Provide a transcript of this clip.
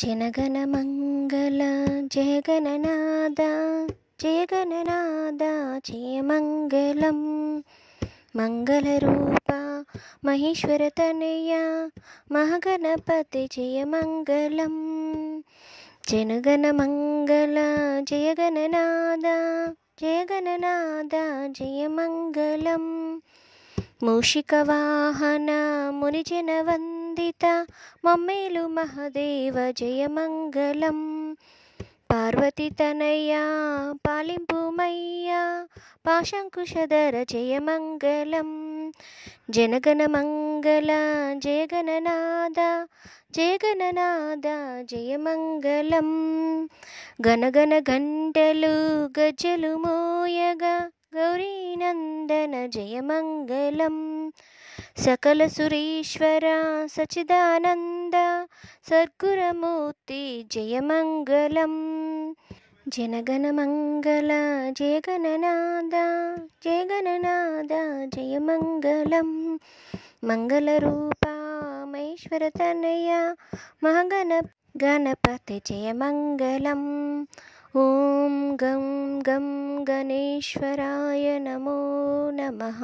जनगनमङ्गल जयगणनाद जयगणनाद जयमङ्गलं मङ्गलरूपा महागणपति महगणपतिजयमङ्गलं जनगणमङ्गल जयगणनाद जयगणनाद जयमङ्गलं मूषिकवाहना मुनिजनवन् వందిత మమ్మేలు మహదేవ జయమంగళం పార్వతి తనయ్యా పాలింపుమయ్యా పాశంకుశధర జయమంగళం మంగళ జయగణనాద జయగణనాద జయమంగళం గణగణ గంటలు గజలు మోయగ గౌరీనందన జయమంగళం सद्गुरमूर्ति जयमङ्गलम् जनगणमङ्गल जयमङ्गलं जयगणनाद जयगणनादा मङ्गलरूपा जयमङ्गलं महागण मगण जयमङ्गलम् ॐ गं गं गणेश्वराय नमो नमः